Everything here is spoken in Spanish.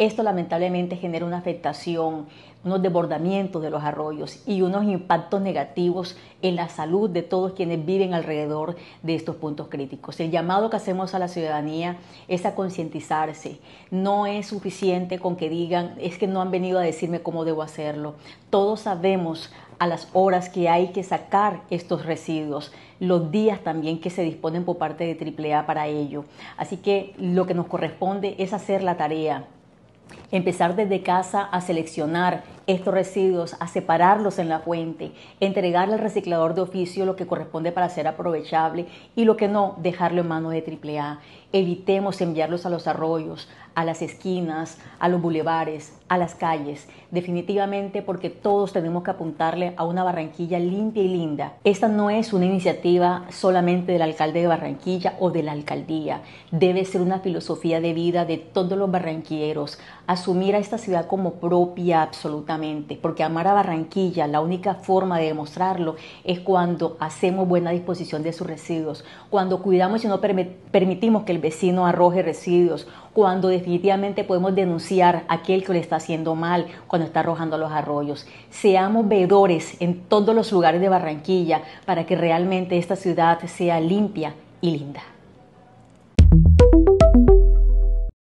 Esto lamentablemente genera una afectación, unos desbordamientos de los arroyos y unos impactos negativos en la salud de todos quienes viven alrededor de estos puntos críticos. El llamado que hacemos a la ciudadanía es a concientizarse. No es suficiente con que digan, es que no han venido a decirme cómo debo hacerlo. Todos sabemos a las horas que hay que sacar estos residuos, los días también que se disponen por parte de AAA para ello. Así que lo que nos corresponde es hacer la tarea empezar desde casa a seleccionar estos residuos, a separarlos en la fuente, entregarle al reciclador de oficio lo que corresponde para ser aprovechable y lo que no, dejarlo en manos de AAA. Evitemos enviarlos a los arroyos, a las esquinas, a los bulevares, a las calles, definitivamente porque todos tenemos que apuntarle a una Barranquilla limpia y linda. Esta no es una iniciativa solamente del alcalde de Barranquilla o de la alcaldía, debe ser una filosofía de vida de todos los barranquilleros, asumir a esta ciudad como propia absolutamente porque amar a Barranquilla, la única forma de demostrarlo es cuando hacemos buena disposición de sus residuos, cuando cuidamos y no permitimos que el vecino arroje residuos, cuando definitivamente podemos denunciar a aquel que le está haciendo mal, cuando está arrojando los arroyos. Seamos veedores en todos los lugares de Barranquilla para que realmente esta ciudad sea limpia y linda.